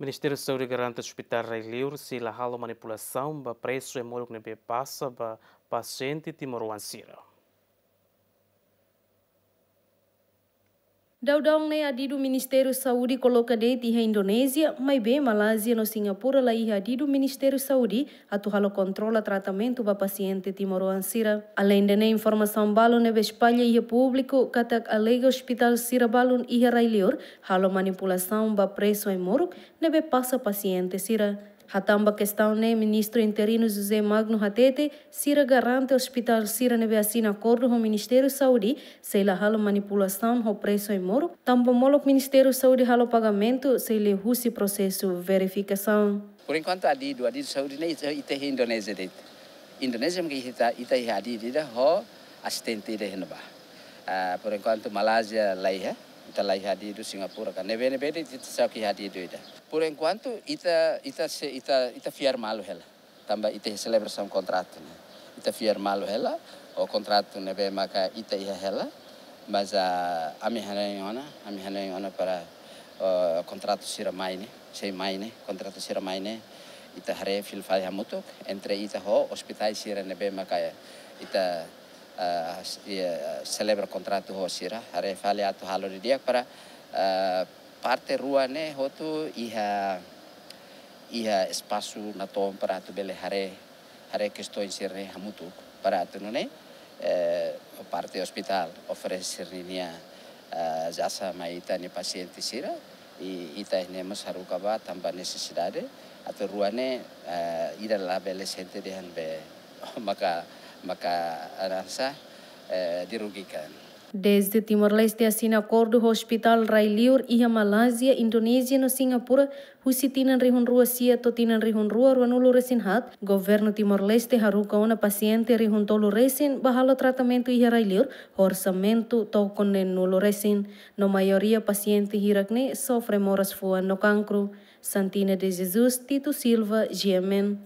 Ministério da Saúde garante o Hospital Rei Livre se lá manipulação para preço é molho que passa para paciente timoruancira. Daudong ne adido Ministério Saúde coloca de a Indonésia, mas bem Malásia no Singapura lá iha adido Ministério Saúde atuhalo controla tratamento para paciente ansira Além de ne informação balon ne Espanha iha público katak alega hospital sira balon iha railior halo manipulação ba preço em moruk nebe passa paciente sira. Hatamba questão né ministro interino José Magno Hatete, Sira garante hospital Sira neve assim acordo com o Ministério Saúde, sei lá halo manipulação ho preço em moro, tambo molo Ministério Saúde halo pagamento, sei le russi processo verificação. Por enquanto ali do ali Saúde ita ite Indonésia det. Indonésia mungkin ita ita ali dia ho assistente dia henba. Ah, por enquanto Malásia lá ita lai hadi itu Singapura kan. Nebe nebe di itu sah hadir itu ida. Pura yang tu, ita ita se ita ita fiar malu hela. Tambah ita selebrasi sam tu, Ita fiar malu hela. O oh, kontrat nebe maka ita iha hela. Masa ami hana yang ona, ami hana yang ona para oh, kontrat sira mai ne, se mai ne, kontrat sira mai ne. Ita hare fil fai hamutuk, ita ho, ospital sira nebe maka ita ia uh, ya, celebra contrato hosira are fale atu halo di dia para uh, parte rua ne hotu iha iha espaço na tom para atu bele hare hare que estou em sirne hamutu para atu no ne uh, o parte hospital oferece sirnia jasa maita ni paciente sira I ita e ne mas haruka ba tamba necessidade atu rua ne ida la bele sente de hanbe maka maka rasa uh, dirugikan. Desde Timor-Leste assina acordo o Hospital Rai Liur e a Malásia, Indonésia no Singapura, Rusitina na Rihun Rua Sia, Totina na Rihun Rua, Ruanulo Resin Hat, Governo Timor-Leste, Haruka Ona Paciente, Rihun Tolo Resin, Bahala Tratamento e Rai Liur, Orçamento, Tocone Nulo Resin, no maioria paciente Hirakne, sofre moras fua no cancro. Santina de Jesus, Tito Silva, Giemen.